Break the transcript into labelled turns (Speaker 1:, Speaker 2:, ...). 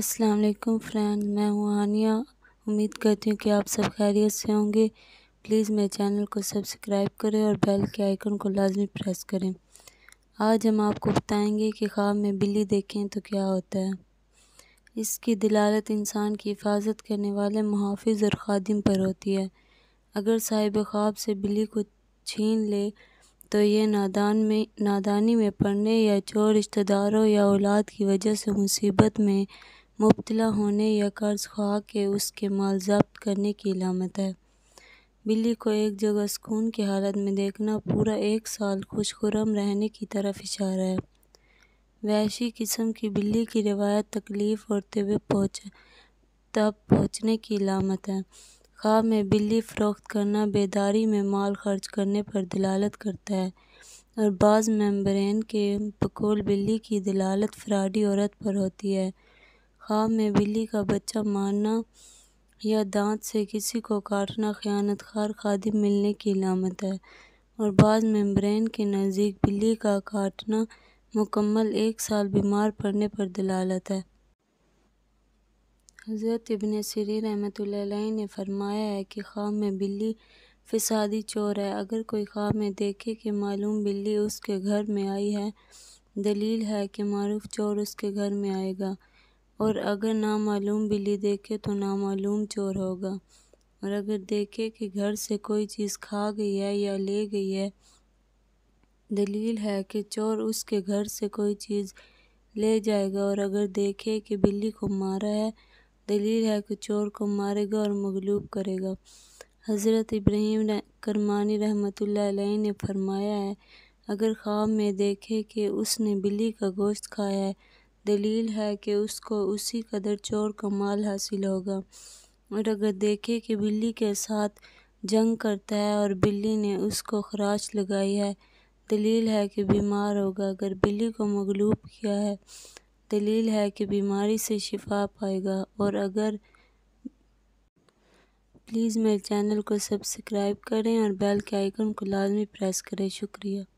Speaker 1: अस्सलाम वालेकुम फ्रेंड मैं हूँ आनिया उम्मीद करती हूँ कि आप सब खैरियत से होंगे प्लीज़ मेरे चैनल को सब्सक्राइब करें और बेल के आइकन को लाजमी प्रेस करें आज हम आपको बताएंगे कि ख्वाब में बिल्ली देखें तो क्या होता है इसकी दलालत इंसान की हिफाजत करने वाले मुहाफ़ और खादिम पर होती है अगर साहिब ख्वाब से बिल्ली को छीन ले तो ये नादान में नादानी में पड़ने या चोर रिश्तेदारों या औलाद की वजह से मुसीबत में मुबतला होने या कर्ज़ खा के उसके माल जब्त करने की लामत है बिल्ली को एक जगह सुकून की हालत में देखना पूरा एक साल खुशखुरम रहने की तरफ इशारा है वैशी किस्म की बिल्ली की रिवायत तकलीफ़ और तब पहुँच तब पहुँचने की लामत है खा में बिल्ली फ़रोख्त करना बेदारी में माल खर्च करने पर दलालत करता है और बाज़ मेम्बरेन के पकोल बिल्ली की दलालत फ्राडी औरत पर होती है ख्वाब हाँ, में बिल्ली का बच्चा मारना या दांत से किसी को काटना खार खादि मिलने की लामत है और बाद मेम्ब्रेन के नज़दीक बिल्ली का काटना मुकम्मल एक साल बीमार पड़ने पर दलालत है हज़रत इबन सरी रहमत ने फरमाया है कि ख्वाब में बिल्ली फ़सादी चोर है अगर कोई ख्वाब में देखे कि मालूम बिल्ली उसके घर में आई है दलील है कि मारूफ चोर उसके घर में आएगा और अगर नामालूम बिल्ली देखे तो नामालूम चोर होगा और अगर देखे कि घर से कोई चीज़ खा गई है या ले गई है दलील है कि चोर उसके घर से कोई चीज़ ले जाएगा और अगर देखे कि बिल्ली को मारा है दलील है कि चोर को मारेगा और मगलूब करेगा हज़रत इब्राहिम करमानी रहमत ने फरमाया है अगर ख्वाब में देखे कि उसने बिल्ली का गोश्त खाया है दलील है कि उसको उसी कदर चोर का माल हासिल होगा और अगर देखे कि बिल्ली के साथ जंग करता है और बिल्ली ने उसको खराश लगाई है दलील है कि बीमार होगा अगर बिल्ली को मगलूब किया है दलील है कि बीमारी से शिफा पाएगा और अगर प्लीज़ मेरे चैनल को सब्सक्राइब करें और बेल के आइकन को लाजमी प्रेस करें शुक्रिया